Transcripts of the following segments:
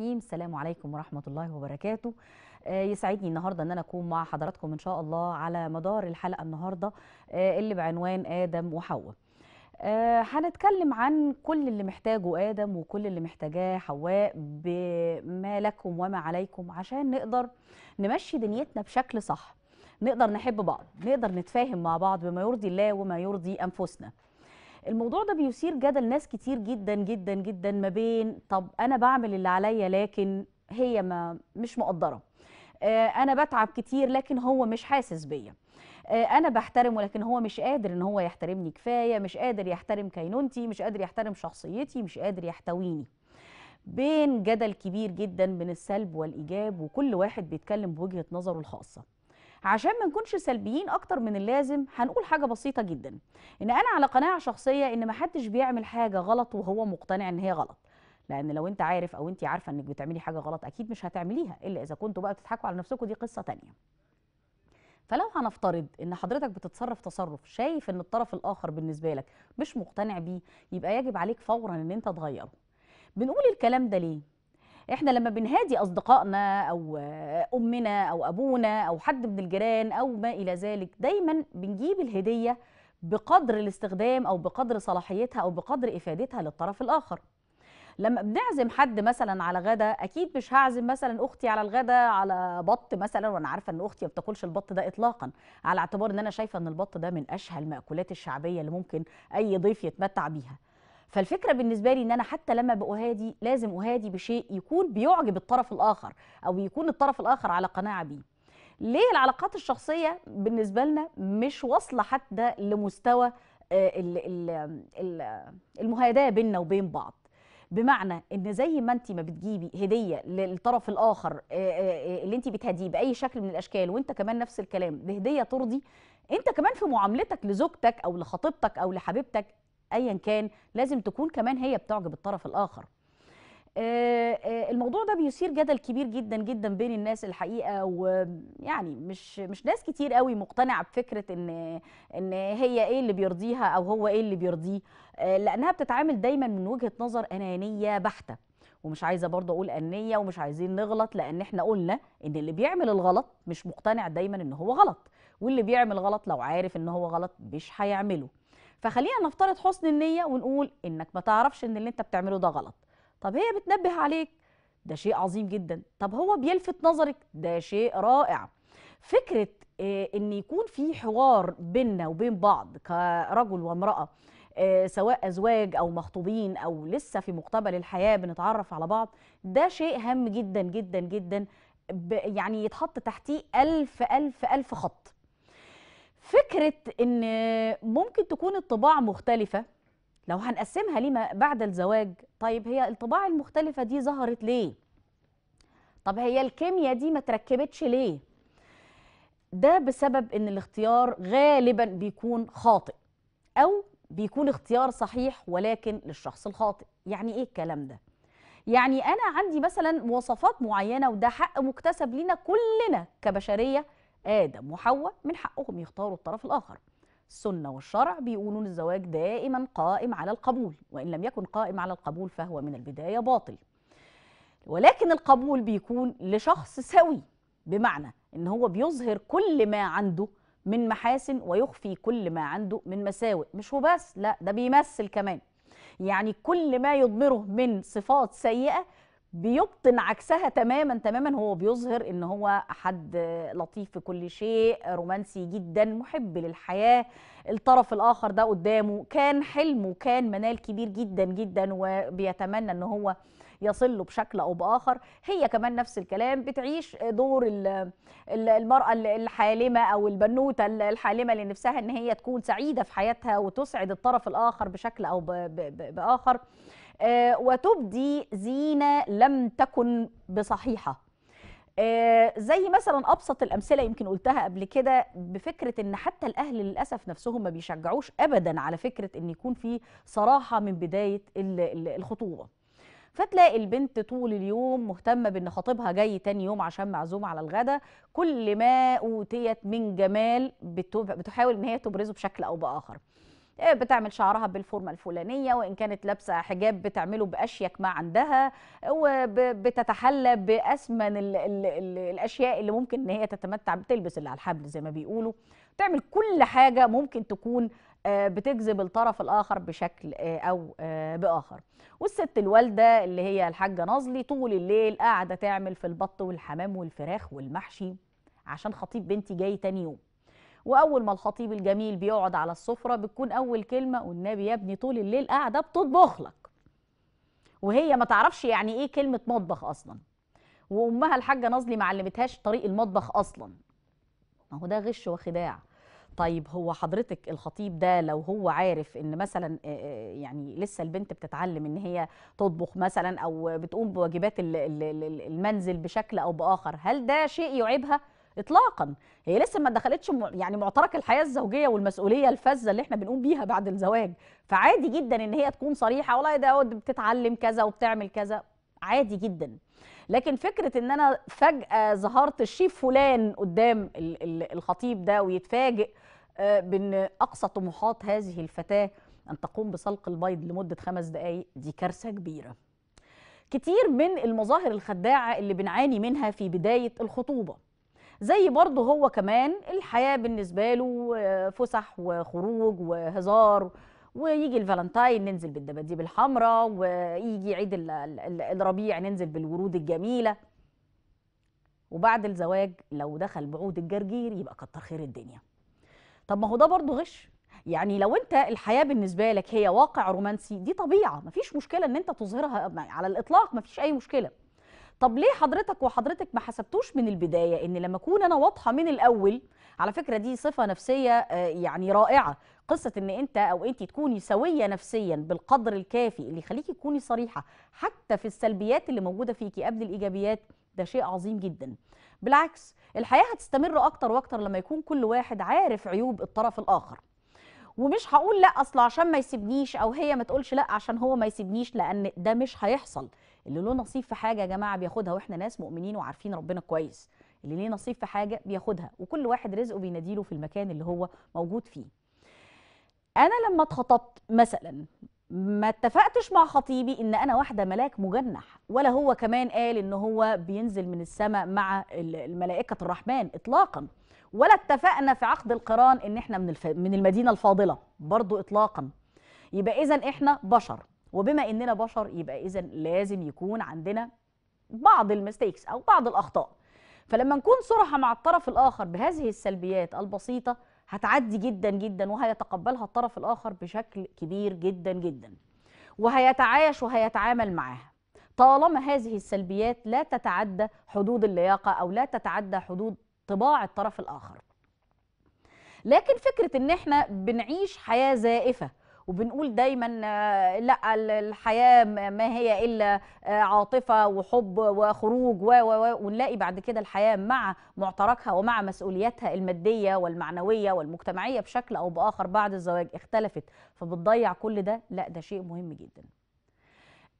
الرحيم السلام عليكم ورحمة الله وبركاته آه، يسعدني النهاردة أن أنا أكون مع حضراتكم إن شاء الله على مدار الحلقة النهاردة آه، اللي بعنوان آدم وحواء آه، هنتكلم عن كل اللي محتاجه آدم وكل اللي محتاجاه حواء بما لكم وما عليكم عشان نقدر نمشي دنيتنا بشكل صح نقدر نحب بعض نقدر نتفاهم مع بعض بما يرضي الله وما يرضي أنفسنا الموضوع ده بيثير جدل ناس كتير جدا جدا جدا ما بين طب انا بعمل اللي عليا لكن هي ما مش مقدره آه، انا بتعب كتير لكن هو مش حاسس بيا آه، انا بحترمه لكن هو مش قادر ان هو يحترمني كفايه مش قادر يحترم كينونتي مش قادر يحترم شخصيتي مش قادر يحتويني بين جدل كبير جدا بين السلب والايجاب وكل واحد بيتكلم بوجهه نظره الخاصه عشان ما نكونش سلبيين اكتر من اللازم هنقول حاجه بسيطه جدا ان انا على قناعه شخصيه ان ما حدش بيعمل حاجه غلط وهو مقتنع ان هي غلط لان لو انت عارف او انت عارفه انك بتعملي حاجه غلط اكيد مش هتعمليها الا اذا كنتوا بقى بتضحكوا على نفسكم دي قصه تانية فلو هنفترض ان حضرتك بتتصرف تصرف شايف ان الطرف الاخر بالنسبه لك مش مقتنع بيه يبقى يجب عليك فورا ان انت تغيره بنقول الكلام ده ليه احنا لما بنهادي اصدقائنا او امنا او ابونا او حد من الجيران او ما الى ذلك دايما بنجيب الهديه بقدر الاستخدام او بقدر صلاحيتها او بقدر افادتها للطرف الاخر لما بنعزم حد مثلا على غدا اكيد مش هعزم مثلا اختي على الغدا على بط مثلا وانا عارفه ان اختي ما بتاكلش البط ده اطلاقا على اعتبار ان انا شايفه ان البط ده من اشهى المأكولات الشعبيه اللي ممكن اي ضيف يتمتع بيها فالفكره بالنسبه لي ان انا حتى لما باهادي لازم اهادي بشيء يكون بيعجب الطرف الاخر او يكون الطرف الاخر على قناعه بيه ليه العلاقات الشخصيه بالنسبه لنا مش واصله حتى لمستوى آه، المهاداه بيننا وبين بعض بمعنى ان زي ما انت ما بتجيبي هديه للطرف الاخر آه، آه، اللي انت بتهديه باي شكل من الاشكال وانت كمان نفس الكلام بهديه ترضي انت كمان في معاملتك لزوجتك او لخطيبتك او لحبيبتك ايا كان لازم تكون كمان هي بتعجب الطرف الاخر آه، آه، الموضوع ده بيثير جدل كبير جدا جدا بين الناس الحقيقه ويعني مش مش ناس كتير قوي مقتنعه بفكره ان ان هي ايه اللي بيرضيها او هو ايه اللي بيرضيه آه، لانها بتتعامل دايما من وجهه نظر انانيه بحته ومش عايزه برضه اقول انيه ومش عايزين نغلط لان احنا قلنا ان اللي بيعمل الغلط مش مقتنع دايما ان هو غلط واللي بيعمل غلط لو عارف ان هو غلط مش هيعمله فخلينا نفترض حسن النية ونقول إنك ما تعرفش إن اللي أنت بتعمله ده غلط طب هي بتنبه عليك ده شيء عظيم جدا طب هو بيلفت نظرك ده شيء رائع فكرة آه، إن يكون في حوار بيننا وبين بعض كرجل وامرأة آه، سواء أزواج أو مخطوبين أو لسه في مقتبل الحياة بنتعرف على بعض ده شيء هام جدا جدا جدا يعني يتحط تحتيه ألف ألف ألف خط فكرة إن ممكن تكون الطباع مختلفة لو هنقسمها لما بعد الزواج طيب هي الطباع المختلفة دي ظهرت ليه؟ طب هي الكيمياء دي ما تركبتش ليه؟ ده بسبب إن الاختيار غالبا بيكون خاطئ أو بيكون اختيار صحيح ولكن للشخص الخاطئ يعني إيه الكلام ده؟ يعني أنا عندي مثلا وصفات معينة وده حق مكتسب لنا كلنا كبشرية آدم وحواء من حقهم يختاروا الطرف الآخر السنة والشرع بيقولوا الزواج دائما قائم على القبول وإن لم يكن قائم على القبول فهو من البداية باطل ولكن القبول بيكون لشخص سوي بمعنى إن هو بيظهر كل ما عنده من محاسن ويخفي كل ما عنده من مساوئ مش هو بس لا ده بيمثل كمان يعني كل ما يضمره من صفات سيئة بيبطن عكسها تماما تماما هو بيظهر ان هو حد لطيف في كل شيء رومانسي جدا محب للحياه الطرف الاخر ده قدامه كان حلمه كان منال كبير جدا جدا وبيتمنى ان هو يصل له بشكل او باخر هي كمان نفس الكلام بتعيش دور المراه الحالمه او البنوته الحالمه لنفسها ان هي تكون سعيده في حياتها وتسعد الطرف الاخر بشكل او باخر آه، وتبدي زينة لم تكن بصحيحة آه، زي مثلا ابسط الامثله يمكن قلتها قبل كده بفكره ان حتى الاهل للاسف نفسهم ما بيشجعوش ابدا على فكره ان يكون في صراحه من بدايه الخطوبه فتلاقي البنت طول اليوم مهتمه بان خطيبها جاي تاني يوم عشان معزومه على الغداء كل ما اوتيت من جمال بتحاول ان هي تبرزه بشكل او باخر بتعمل شعرها بالفورمه الفلانيه وان كانت لابسه حجاب بتعمله باشيك ما عندها وبتتحلى باسمن الـ الـ الـ الاشياء اللي ممكن ان هي تتمتع بتلبس اللي على الحبل زي ما بيقولوا تعمل كل حاجه ممكن تكون آه، بتجذب الطرف الاخر بشكل آه، او آه، باخر والست الوالده اللي هي الحاجه نازلي طول الليل قاعده تعمل في البط والحمام والفراخ والمحشي عشان خطيب بنتي جاي تاني يوم واول ما الخطيب الجميل بيقعد على السفره بتكون اول كلمه والنبي يا ابني طول الليل قاعده بتطبخ لك وهي ما تعرفش يعني ايه كلمه مطبخ اصلا وامها الحاجه نظلي ما علمتهاش طريق المطبخ اصلا ما هو ده غش وخداع طيب هو حضرتك الخطيب ده لو هو عارف ان مثلا يعني لسه البنت بتتعلم ان هي تطبخ مثلا او بتقوم بواجبات المنزل بشكل او باخر هل ده شيء يعيبها اطلاقا هي لسه ما دخلتش يعني معترك الحياه الزوجيه والمسؤوليه الفذه اللي احنا بنقوم بيها بعد الزواج فعادي جدا ان هي تكون صريحه والله ده بتتعلم كذا وبتعمل كذا عادي جدا لكن فكره ان انا فجاه ظهرت الشيف فلان قدام الخطيب ده ويتفاجئ آه، بان اقصى طموحات هذه الفتاه ان تقوم بسلق البيض لمده خمس دقائق دي كارثه كبيره كتير من المظاهر الخداعه اللي بنعاني منها في بدايه الخطوبه زي برضه هو كمان الحياه بالنسبه له آه، فسح وخروج وهزار ويجي الفالنتاين ننزل بالدباديب الحمراء ويجي عيد الربيع ننزل بالورود الجميله وبعد الزواج لو دخل بعود الجرجير يبقى كتر خير الدنيا طب ما هو ده برضه غش يعني لو انت الحياه بالنسبه لك هي واقع رومانسي دي طبيعه مفيش مشكله ان انت تظهرها على الاطلاق مفيش اي مشكله طب ليه حضرتك وحضرتك ما حسبتوش من البدايه ان لما اكون انا واضحه من الاول على فكره دي صفه نفسيه آه، يعني رائعه قصه ان انت او انت تكوني سويه نفسيا بالقدر الكافي اللي يخليكي تكوني صريحه حتى في السلبيات اللي موجوده فيكي قبل الايجابيات ده شيء عظيم جدا بالعكس الحياه هتستمر اكتر واكتر لما يكون كل واحد عارف عيوب الطرف الاخر ومش هقول لا اصل عشان ما يسيبنيش او هي ما تقولش لا عشان هو ما يسيبنيش لان ده مش هيحصل اللي له نصيب في حاجه يا جماعه بياخدها واحنا ناس مؤمنين وعارفين ربنا كويس اللي ليه نصيب في حاجه بياخدها وكل واحد رزقه بيناديله في المكان اللي هو موجود فيه انا لما اتخطبت مثلا ما اتفقتش مع خطيبي ان انا واحده ملاك مجنح ولا هو كمان قال ان هو بينزل من السماء مع الملائكه الرحمن اطلاقا ولا اتفقنا في عقد القران ان احنا من من المدينه الفاضله برضو اطلاقا يبقى اذا احنا بشر وبما اننا بشر يبقى اذا لازم يكون عندنا بعض المستيكس او بعض الاخطاء فلما نكون صراحه مع الطرف الاخر بهذه السلبيات البسيطه هتعدي جدا جدا وهيتقبلها الطرف الاخر بشكل كبير جدا جدا وهيتعايش وهيتعامل معاها طالما هذه السلبيات لا تتعدى حدود اللياقه او لا تتعدى حدود طباع الطرف الاخر لكن فكره ان احنا بنعيش حياه زائفه وبنقول دايما آه، لا الحياه ما هي الا آه، عاطفه وحب وخروج و ونلاقي بعد كده الحياه مع معتركها ومع مسؤولياتها الماديه والمعنويه والمجتمعيه بشكل او باخر بعد الزواج اختلفت فبتضيع كل ده لا ده شيء مهم جدا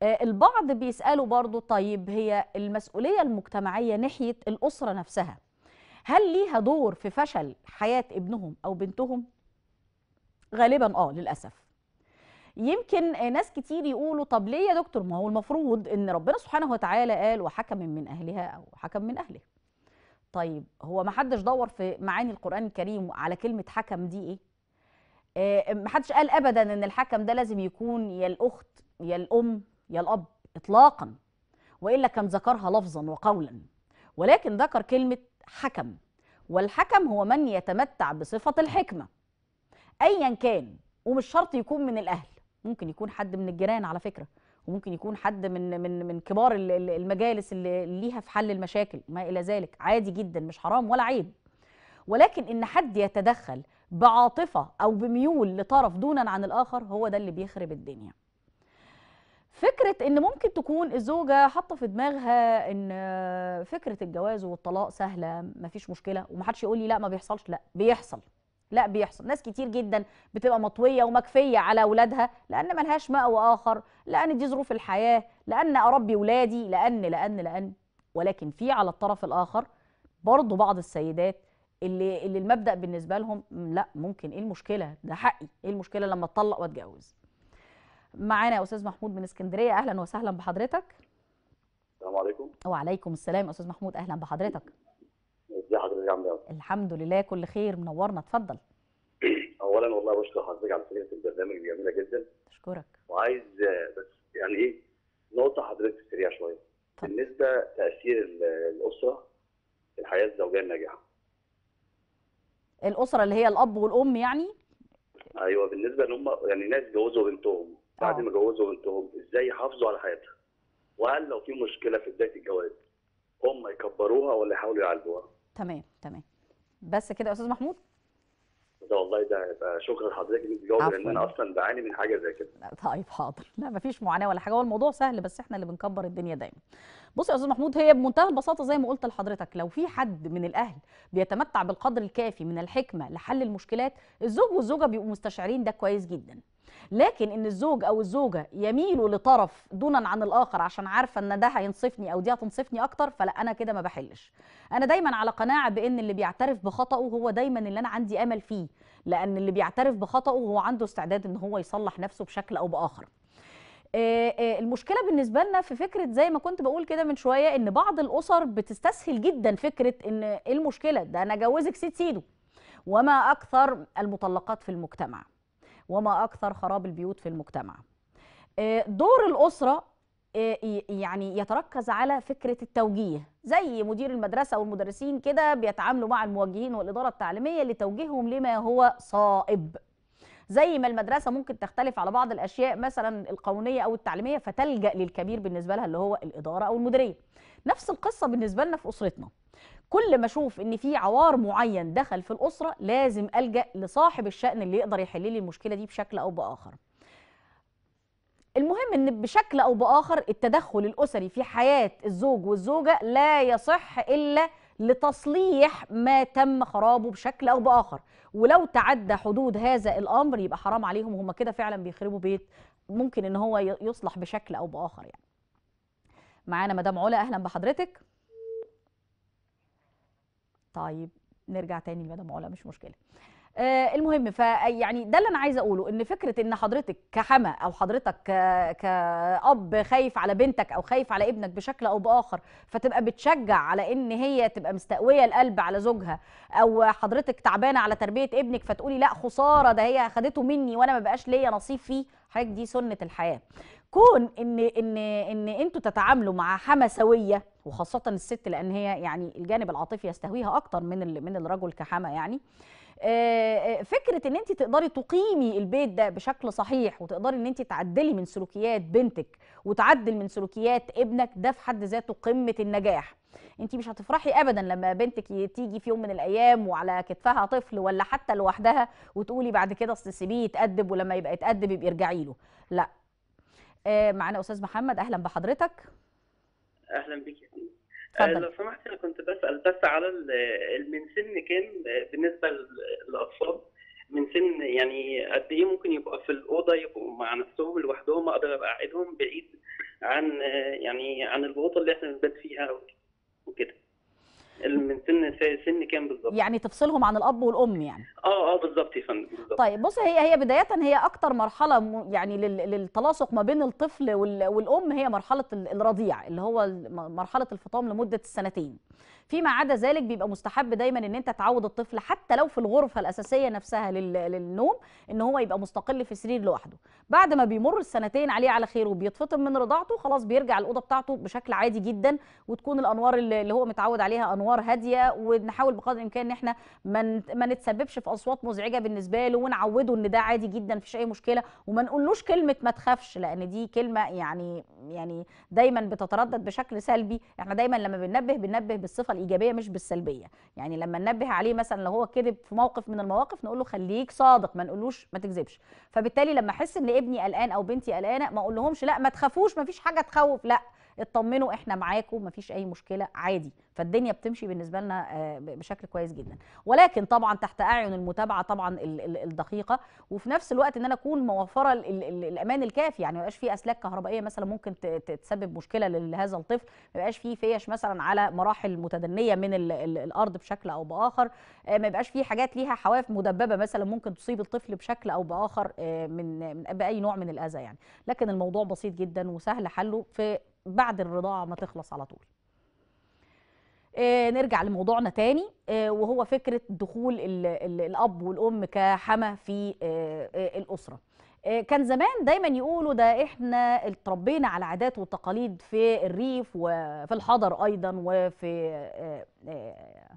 آه، البعض بيسالوا برضو طيب هي المسؤوليه المجتمعيه ناحيه الاسره نفسها هل ليها دور في فشل حياه ابنهم او بنتهم غالبا اه للاسف يمكن ناس كتير يقولوا طب ليه يا دكتور ما هو المفروض ان ربنا سبحانه وتعالى قال وحكم من اهلها او حكم من اهله طيب هو ما حدش دور في معاني القران الكريم على كلمه حكم دي ايه آه، ما حدش قال ابدا ان الحكم ده لازم يكون يا الاخت يا الام يا الاب اطلاقا والا كان ذكرها لفظا وقولا ولكن ذكر كلمه حكم والحكم هو من يتمتع بصفه الحكمه ايا كان ومش شرط يكون من الاهل ممكن يكون حد من الجيران على فكره وممكن يكون حد من من من كبار المجالس اللي ليها في حل المشاكل ما الى ذلك عادي جدا مش حرام ولا عيب ولكن ان حد يتدخل بعاطفه او بميول لطرف دونا عن الاخر هو ده اللي بيخرب الدنيا فكرة ان ممكن تكون الزوجة حاطة في دماغها ان فكرة الجواز والطلاق سهلة مفيش مشكلة ومحدش يقول لي لا ما بيحصلش لا بيحصل لا بيحصل ناس كتير جدا بتبقى مطويه ومكفيه على اولادها لان ملهاش مأوى اخر لان دي ظروف الحياه لان اربي اولادي لان لان لان ولكن في على الطرف الاخر برضه بعض السيدات اللي اللي المبدا بالنسبه لهم لا ممكن ايه المشكله ده حقي ايه المشكله لما اتطلق واتجوز معانا يا استاذ محمود من اسكندريه اهلا وسهلا بحضرتك السلام عليكم وعليكم السلام استاذ محمود اهلا بحضرتك حضرتك جامده ايه؟ الحمد لله كل خير منورنا اتفضل اولا والله بشكر حضرتك على فكره البرنامج جميله جدا اشكرك وعايز آه، بس يعني ايه نقطه حضرتك سريعه شويه بالنسبه تاثير الاسره في الحياه الزوجيه الناجحه الاسره اللي هي الاب والام يعني ايوه بالنسبه ان هم يعني ناس جوزوا بنتهم بعد آه. ما جوزوا بنتهم ازاي يحافظوا على حياتها وهل لو في مشكله في بدايه الجواز هم يكبروها ولا يحاولوا يعالجوها تمام تمام بس كده يا استاذ محمود ده والله ده يبقى شكرا لحضرتك انك بتجاوبي لان انا اصلا بعاني من حاجه زي كده طيب حاضر لا مفيش معاناه ولا حاجه هو الموضوع سهل بس احنا اللي بنكبر الدنيا دايما بص يا استاذ محمود هي بمنتهى البساطه زي ما قلت لحضرتك لو في حد من الاهل بيتمتع بالقدر الكافي من الحكمه لحل المشكلات الزوج والزوجه بيبقوا مستشعرين ده كويس جدا لكن ان الزوج او الزوجه يميلوا لطرف دونا عن الاخر عشان عارفه ان ده هينصفني او دي هتنصفني اكتر فلا انا كده ما بحلش انا دايما على قناعه بان اللي بيعترف بخطئه هو دايما اللي انا عندي امل فيه لان اللي بيعترف بخطئه هو عنده استعداد ان هو يصلح نفسه بشكل او باخر آه، آه، المشكله بالنسبه لنا في فكره زي ما كنت بقول كده من شويه ان بعض الاسر بتستسهل جدا فكره ان ايه المشكله ده انا جوزك سيد سيده وما اكثر المطلقات في المجتمع وما أكثر خراب البيوت في المجتمع آه، دور الأسرة آه، يعني يتركز على فكرة التوجيه زي مدير المدرسة والمدرسين كده بيتعاملوا مع الموجهين والإدارة التعليمية لتوجيههم لما هو صائب زي ما المدرسة ممكن تختلف على بعض الأشياء مثلا القانونية أو التعليمية فتلجأ للكبير بالنسبة لها اللي هو الإدارة أو المديرية نفس القصة بالنسبة لنا في أسرتنا كل ما اشوف ان في عوار معين دخل في الاسره لازم الجا لصاحب الشان اللي يقدر يحل لي المشكله دي بشكل او باخر المهم ان بشكل او باخر التدخل الاسري في حياه الزوج والزوجه لا يصح الا لتصليح ما تم خرابه بشكل او باخر ولو تعدى حدود هذا الامر يبقى حرام عليهم وهم كده فعلا بيخربوا بيت ممكن ان هو يصلح بشكل او باخر يعني معانا مدام علا اهلا بحضرتك طيب نرجع تاني لمدام علا مش مشكله آه المهم فيعني ده اللي انا عايزه اقوله ان فكره ان حضرتك كحما او حضرتك كاب خايف على بنتك او خايف على ابنك بشكل او باخر فتبقى بتشجع على ان هي تبقى مستقويه القلب على زوجها او حضرتك تعبانه على تربيه ابنك فتقولي لا خساره ده هي خدته مني وانا ما بقاش ليا نصيب فيه حضرتك دي سنه الحياه كون ان ان ان انتوا تتعاملوا مع حماسويه وخاصه الست لان هي يعني الجانب العاطفي يستهويها اكتر من من الرجل كحما يعني آه، آه، فكره ان انت تقدري تقيمي البيت ده بشكل صحيح وتقدري ان انت تعدلي من سلوكيات بنتك وتعدل من سلوكيات ابنك ده في حد ذاته قمه النجاح انت مش هتفرحي ابدا لما بنتك تيجي في يوم من الايام وعلى كتفها طفل ولا حتى لوحدها وتقولي بعد كده اصل سيبيه يتادب ولما يبقى يتادب يبقى يرجعي له لا آه، معانا استاذ محمد اهلا بحضرتك اهلا بك آه، لو سمحت انا كنت بسال بس على من سن كام آه، بالنسبه للاطفال من سن يعني قد ايه ممكن يبقى في الاوضه يبقوا مع نفسهم لوحدهم اقدر ابقى بعيد عن يعني عن الغوطه اللي احنا بنبات فيها وكده من سن سن كام بالظبط يعني تفصلهم عن الاب والام يعني اه اه بالظبط يا فندم بالظبط طيب بص هي هي بدايه هي اكتر مرحله يعني للتلاصق ما بين الطفل والام هي مرحله الرضيع اللي هو مرحله الفطام لمده السنتين فيما عدا ذلك بيبقى مستحب دايما ان انت تعود الطفل حتى لو في الغرفه الاساسيه نفسها للنوم ان هو يبقى مستقل في سرير لوحده بعد ما بيمر السنتين عليه على خير وبيتفطم من رضاعته خلاص بيرجع الاوضه بتاعته بشكل عادي جدا وتكون الانوار اللي هو متعود عليها انوار هاديه ونحاول بقدر الامكان ان احنا ما نتسببش في اصوات مزعجه بالنسبه له ونعوده ان ده عادي جدا مفيش اي مشكله وما نقولوش كلمه ما تخافش لان دي كلمه يعني يعني دايما بتتردد بشكل سلبي احنا دايما لما بننبه بننبه بالصفه الايجابيه مش بالسلبيه يعني لما ننبه عليه مثلا لو هو كذب في موقف من المواقف نقول له خليك صادق ما نقولوش ما تكذبش فبالتالي لما احس ان ابني قلقان او بنتي قلقانه ما اقولهمش لا ما تخافوش ما فيش حاجه تخوف لا اطمنوا احنا معاكم مفيش اي مشكله عادي فالدنيا بتمشي بالنسبه لنا آه، بشكل كويس جدا ولكن طبعا تحت اعين المتابعه طبعا الدقيقه وفي نفس الوقت ان انا اكون موفره الامان الكافي يعني ما يبقاش في اسلاك كهربائيه مثلا ممكن تسبب مشكله لهذا الطفل ما يبقاش في فيش مثلا على مراحل متدنيه من الارض بشكل او باخر آه، ما يبقاش في حاجات ليها حواف مدببه مثلا ممكن تصيب الطفل بشكل او باخر آه، من من باي نوع من الاذى يعني لكن الموضوع بسيط جدا وسهل حله في بعد الرضاعه ما تخلص على طول آه، نرجع لموضوعنا تاني آه، وهو فكره دخول الاب والام كحما في آه، الاسره كان زمان دايما يقولوا ده احنا اتربينا على عادات وتقاليد في الريف وفي الحضر ايضا وفي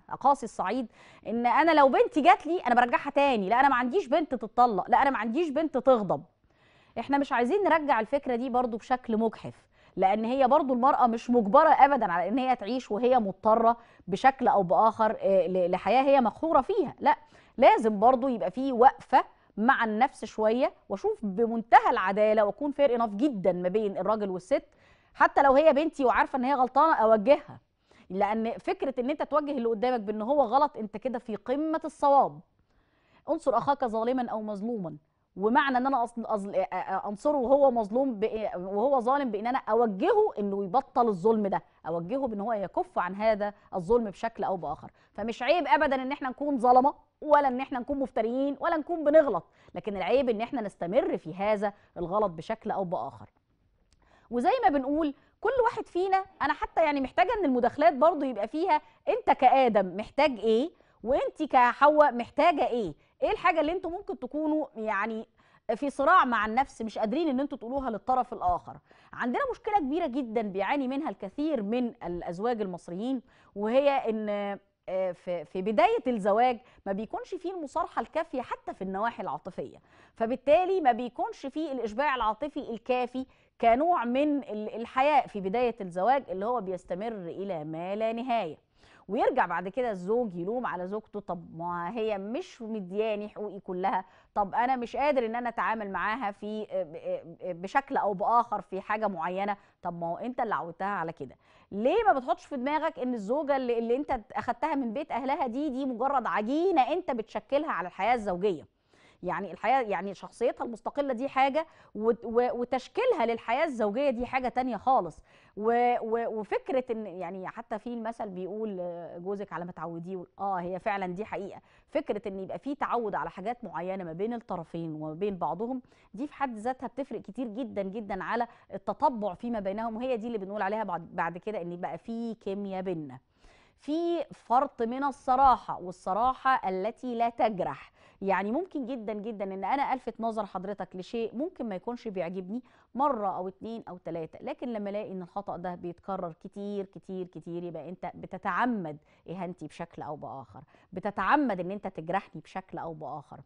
اقاصي الصعيد ان انا لو بنتي جات لي انا برجعها تاني لا انا ما عنديش بنت تتطلق لا انا ما عنديش بنت تغضب احنا مش عايزين نرجع الفكره دي برضو بشكل مجحف لان هي برضو المراه مش مجبره ابدا على ان هي تعيش وهي مضطره بشكل او باخر آه، لحياه هي مقهوره فيها لا لازم برضو يبقى في وقفه مع النفس شويه واشوف بمنتهى العداله واكون فير اناف جدا ما بين الراجل والست حتى لو هي بنتي وعارفه ان هي غلطانه اوجهها لان فكره ان انت توجه اللي قدامك بان هو غلط انت كده في قمه الصواب انصر اخاك ظالما او مظلوما ومعنى ان انا أصل أصل انصره وهو مظلوم وهو ظالم بان انا اوجهه انه يبطل الظلم ده اوجهه بان هو يكف عن هذا الظلم بشكل او باخر فمش عيب ابدا ان احنا نكون ظلمه ولا ان احنا نكون مفتريين ولا نكون بنغلط لكن العيب ان احنا نستمر في هذا الغلط بشكل او باخر وزي ما بنقول كل واحد فينا انا حتى يعني محتاجه ان المداخلات برضو يبقى فيها انت كادم محتاج ايه وانت كحواء محتاجه ايه ايه الحاجه اللي انتم ممكن تكونوا يعني في صراع مع النفس مش قادرين ان انتم تقولوها للطرف الاخر عندنا مشكله كبيره جدا بيعاني منها الكثير من الازواج المصريين وهي ان آه، في في بدايه الزواج ما بيكونش فيه المصارحه الكافيه حتى في النواحي العاطفيه فبالتالي ما بيكونش فيه الاشباع العاطفي الكافي كنوع من الحياء في بدايه الزواج اللي هو بيستمر الى ما لا نهايه ويرجع بعد كده الزوج يلوم على زوجته طب ما هي مش مدياني حقوقي كلها طب انا مش قادر ان انا اتعامل معاها في آه، آه، بشكل او باخر في حاجه معينه طب ما هو انت اللي عودتها على كده ليه ما بتحطش في دماغك ان الزوجه اللي, اللي انت اخدتها من بيت اهلها دي دي مجرد عجينه انت بتشكلها على الحياه الزوجيه يعني الحياه يعني شخصيتها المستقله دي حاجه وتشكيلها للحياه الزوجيه دي حاجه تانية خالص وفكره ان يعني حتى في المثل بيقول جوزك على ما تعوديه اه هي فعلا دي حقيقه فكره ان يبقى في تعود على حاجات معينه ما بين الطرفين وما بين بعضهم دي في حد ذاتها بتفرق كتير جدا جدا على التطبع فيما بينهم وهي دي اللي بنقول عليها بعد كده ان يبقى في كيمياء بيننا في فرط من الصراحة والصراحة التي لا تجرح يعني ممكن جدا جدا ان انا الفت نظر حضرتك لشيء ممكن ما يكونش بيعجبني مره او اتنين او تلاته لكن لما الاقي ان الخطا ده بيتكرر كتير كتير كتير يبقى انت بتتعمد اهانتي بشكل او باخر بتتعمد ان انت تجرحني بشكل او باخر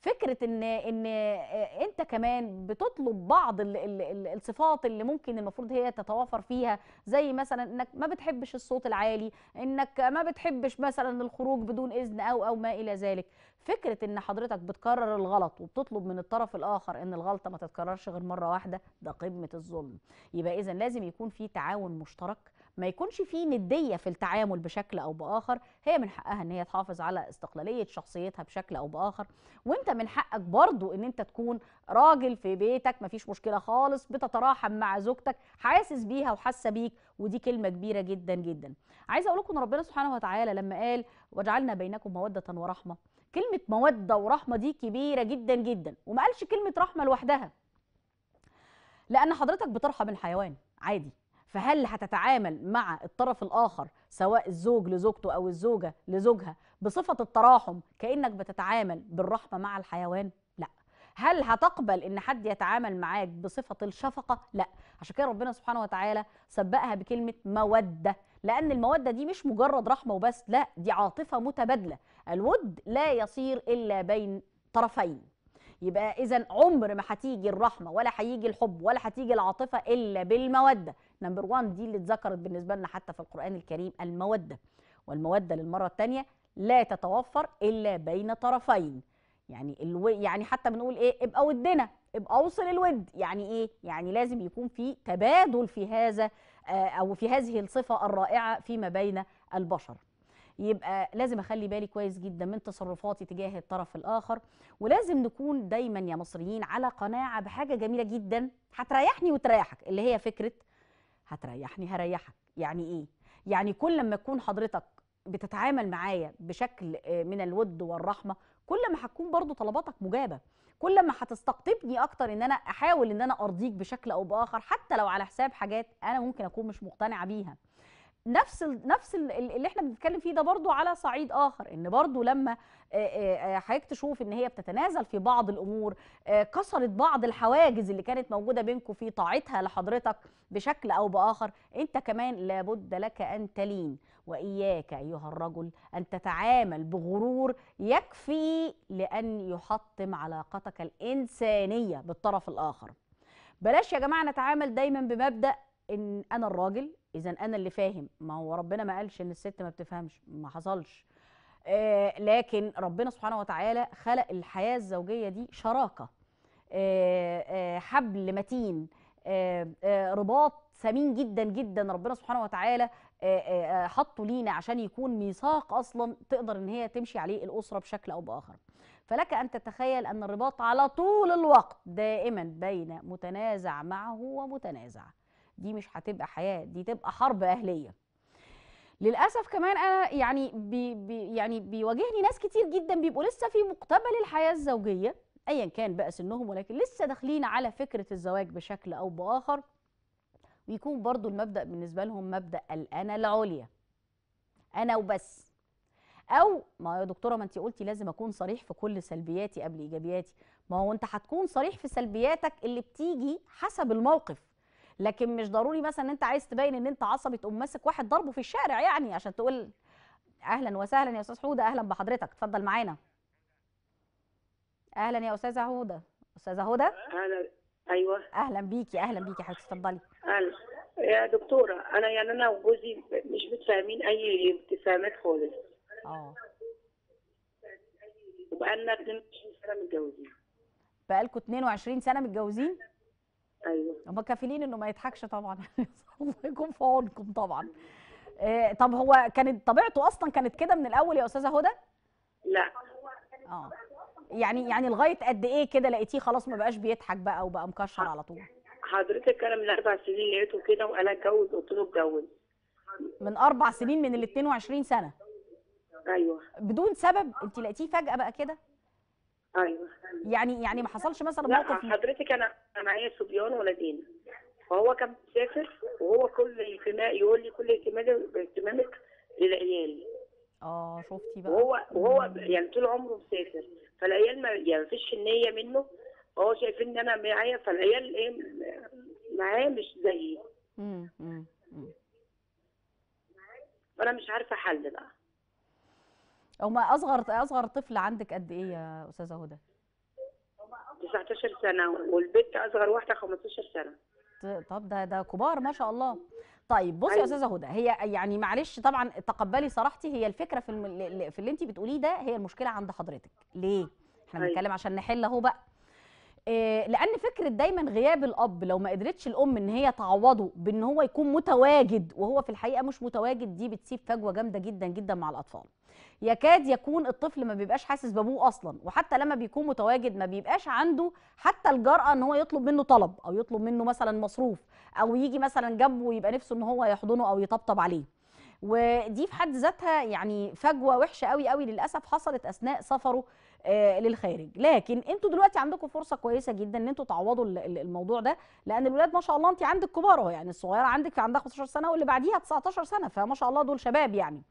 فكره ان ان آه، انت كمان بتطلب بعض الـ الـ الصفات اللي ممكن المفروض هي تتوافر فيها زي مثلا انك ما بتحبش الصوت العالي انك ما بتحبش مثلا الخروج بدون اذن او او ما الى ذلك فكره ان حضرتك بتكرر الغلط وبتطلب من الطرف الاخر ان الغلطه ما تتكررش غير مره واحده ده قمه الظلم يبقى اذا لازم يكون في تعاون مشترك ما يكونش فيه نديه في التعامل بشكل او باخر هي من حقها ان هي تحافظ على استقلاليه شخصيتها بشكل او باخر وانت من حقك برضو ان انت تكون راجل في بيتك مفيش مشكله خالص بتتراحم مع زوجتك حاسس بيها وحاسه بيك ودي كلمه كبيره جدا جدا عايزه اقول لكم ان ربنا سبحانه وتعالى لما قال وجعلنا بينكم موده ورحمه كلمه موده ورحمه دي كبيره جدا جدا وما قالش كلمه رحمه لوحدها لان حضرتك بترحم الحيوان عادي فهل هتتعامل مع الطرف الآخر سواء الزوج لزوجته أو الزوجة لزوجها بصفة التراحم كأنك بتتعامل بالرحمة مع الحيوان؟ لا هل هتقبل ان حد يتعامل معاك بصفه الشفقه لا عشان كده ربنا سبحانه وتعالى سبقها بكلمه موده لان الموده دي مش مجرد رحمه وبس لا دي عاطفه متبادله الود لا يصير الا بين طرفين يبقى اذا عمر ما هتيجي الرحمه ولا هيجي الحب ولا هتيجي العاطفه الا بالموده نمبر 1 دي اللي اتذكرت بالنسبه لنا حتى في القران الكريم الموده والموده للمره الثانيه لا تتوفر الا بين طرفين يعني الو... يعني حتى بنقول ايه ابقى ودنا ابقى اوصل الود يعني ايه يعني لازم يكون في تبادل في هذا آه، او في هذه الصفه الرائعه فيما بين البشر يبقى لازم اخلي بالي كويس جدا من تصرفاتي تجاه الطرف الاخر ولازم نكون دايما يا مصريين على قناعه بحاجه جميله جدا هتريحني وتريحك اللي هي فكره هتريحني هريحك يعني ايه يعني كل ما تكون حضرتك بتتعامل معايا بشكل آه، من الود والرحمه كل ما هتكون برضو طلباتك مجابه كل ما هتستقطبني اكتر ان انا احاول ان انا ارضيك بشكل او باخر حتى لو على حساب حاجات انا ممكن اكون مش مقتنعه بيها نفس نفس اللي احنا بنتكلم فيه ده برضو على صعيد اخر ان برضو لما حضرتك تشوف ان هي بتتنازل في بعض الامور كسرت بعض الحواجز اللي كانت موجوده بينكم في طاعتها لحضرتك بشكل او باخر انت كمان لابد لك ان تلين واياك ايها الرجل ان تتعامل بغرور يكفي لان يحطم علاقتك الانسانيه بالطرف الاخر بلاش يا جماعه نتعامل دايما بمبدا ان انا الراجل اذا انا اللي فاهم ما هو ربنا ما قالش ان الست ما بتفهمش ما حصلش آه لكن ربنا سبحانه وتعالى خلق الحياه الزوجيه دي شراكه آه آه حبل متين آه، آه، رباط ثمين جدا جدا ربنا سبحانه وتعالى آه، حطه لينا عشان يكون ميثاق اصلا تقدر ان هي تمشي عليه الاسره بشكل او باخر فلك ان تتخيل ان الرباط على طول الوقت دائما بين متنازع معه ومتنازع دي مش هتبقى حياه دي تبقى حرب اهليه للاسف كمان انا يعني بي بي يعني بيواجهني ناس كتير جدا بيبقوا لسه في مقتبل الحياه الزوجيه ايا كان بقى سنهم ولكن لسه داخلين على فكره الزواج بشكل او باخر ويكون برضو المبدا بالنسبه لهم مبدا الانا العليا انا وبس او ما يا دكتوره ما انت قلتي لازم اكون صريح في كل سلبياتي قبل ايجابياتي ما هو انت هتكون صريح في سلبياتك اللي بتيجي حسب الموقف لكن مش ضروري مثلا ان انت عايز تبين ان انت عصبي تقوم ماسك واحد ضربه في الشارع يعني عشان تقول اهلا وسهلا يا استاذ حوده اهلا بحضرتك اتفضل معانا اهلا يا استاذه هوده استاذه هوده اهلا ايوه اهلا بيكي اهلا بيكي حضرتك اتفضلي اهلا يا دكتوره انا يعني انا وجوزي مش متفاهمين اي ابتسامات خالص اه وبقالنا 22 سنه متجوزين بقالكم 22 سنه متجوزين ايوه هم كافلين انه ما يضحكش طبعا الله يكون في عونكم طبعا آه، طب هو كانت طبيعته اصلا كانت كده من الاول يا استاذه هدى لا اه يعني يعني لغايه قد ايه كده لقيتيه خلاص ما بقاش بيضحك بقى وبقى مكشر على طول حضرتك انا من اربع سنين لقيته كده وقال اتجوز قلت له اتجوز من اربع سنين من ال 22 سنه ايوه بدون سبب انت لقيتيه فجاه بقى كده ايوه يعني يعني ما حصلش مثلا موقف لا حضرتك انا معايا صبيان ولدين فهو كان مسافر وهو كل اهتمام يقول لي كل اهتمامك للعيال اه شفتي بقى وهو وهو يعني طول عمره مسافر فالعيال ما يعني فيش النيه منه هو شايفين ان انا معايا فالعيال ايه معاه مش زيي امم امم انا مش عارفه حل بقى او ما اصغر اصغر طفل عندك قد ايه يا استاذه هدى 19 سنه والبنت اصغر واحده 15 سنه طب ده ده كبار ما شاء الله طيب بصي يا أيوة. استاذه هدى هي يعني معلش طبعا تقبلي صراحتي هي الفكره في في اللي انت بتقوليه ده هي المشكله عند حضرتك ليه احنا أيوة. بنتكلم عشان نحل اهو بقى آه، لان فكره دايما غياب الاب لو ما قدرتش الام ان هي تعوضه بان هو يكون متواجد وهو في الحقيقه مش متواجد دي بتسيب فجوه جامده جدا جدا مع الاطفال يكاد يكون الطفل ما بيبقاش حاسس بابوه اصلا وحتى لما بيكون متواجد ما بيبقاش عنده حتى الجرأة ان هو يطلب منه طلب او يطلب منه مثلا مصروف او يجي مثلا جنبه ويبقى نفسه ان هو يحضنه او يطبطب عليه ودي في حد ذاتها يعني فجوه وحشه قوي قوي للاسف حصلت اثناء سفره آه، للخارج لكن انتوا دلوقتي عندكم فرصه كويسه جدا ان انتوا تعوضوا الموضوع ده لان الولاد ما شاء الله انت عندك كبار يعني الصغيره عندك عندها 15 سنه واللي بعديها 19 سنه فما شاء الله دول شباب يعني